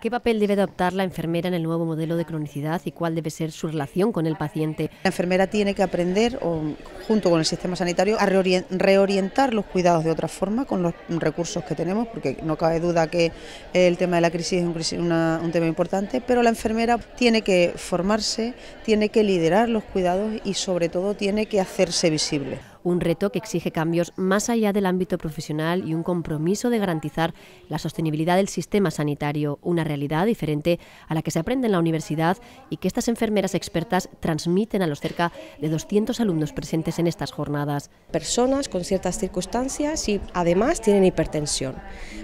¿Qué papel debe adoptar la enfermera en el nuevo modelo de cronicidad y cuál debe ser su relación con el paciente? La enfermera tiene que aprender o junto con el sistema sanitario, a reorientar los cuidados de otra forma con los recursos que tenemos, porque no cabe duda que el tema de la crisis es un, tema importante, pero la enfermera tiene que formarse, tiene que liderar los cuidados y sobre todo tiene que hacerse visible un reto que exige cambios más allá del ámbito profesional y un compromiso de garantizar la sostenibilidad del sistema sanitario, una realidad diferente a la que se aprende en la universidad y que estas enfermeras expertas transmiten a los cerca de 200 alumnos presentes en estas jornadas. Personas con ciertas circunstancias y además tienen hipertensión,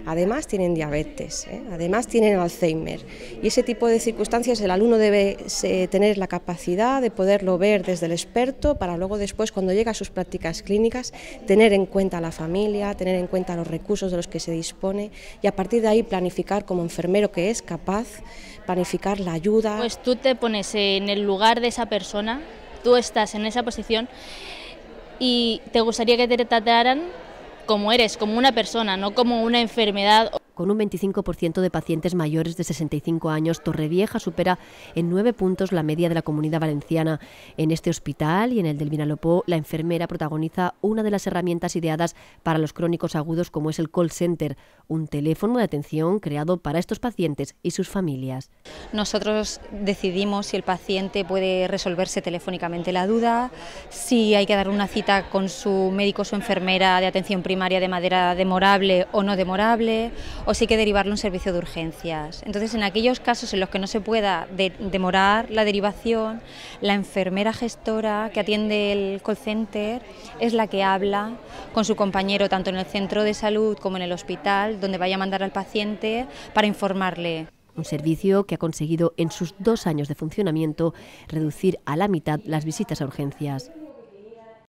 además tienen diabetes, ¿eh? además tienen Alzheimer. Y ese tipo de circunstancias el alumno debe tener la capacidad de poderlo ver desde el experto para luego después cuando llega a sus prácticas clínicas tener en cuenta a la familia, tener en cuenta los recursos de los que se dispone y a partir de ahí planificar como enfermero que es capaz, planificar la ayuda. Pues tú te pones en el lugar de esa persona, tú estás en esa posición y te gustaría que te trataran como eres, como una persona, no como una enfermedad. Con un 25% de pacientes mayores de 65 años, Torrevieja supera en nueve puntos la media de la comunidad valenciana. En este hospital y en el del Vinalopó, la enfermera protagoniza una de las herramientas ideadas para los crónicos agudos como es el call center, un teléfono de atención creado para estos pacientes y sus familias. Nosotros decidimos si el paciente puede resolverse telefónicamente la duda, si hay que dar una cita con su médico o su enfermera de atención primaria de manera demorable o no demorable, o sí que derivarle un servicio de urgencias. Entonces, en aquellos casos en los que no se pueda demorar la derivación, la enfermera gestora que atiende el call center es la que habla con su compañero tanto en el centro de salud como en el hospital donde vaya a mandar al paciente para informarle. Un servicio que ha conseguido en sus dos años de funcionamiento reducir a la mitad las visitas a urgencias.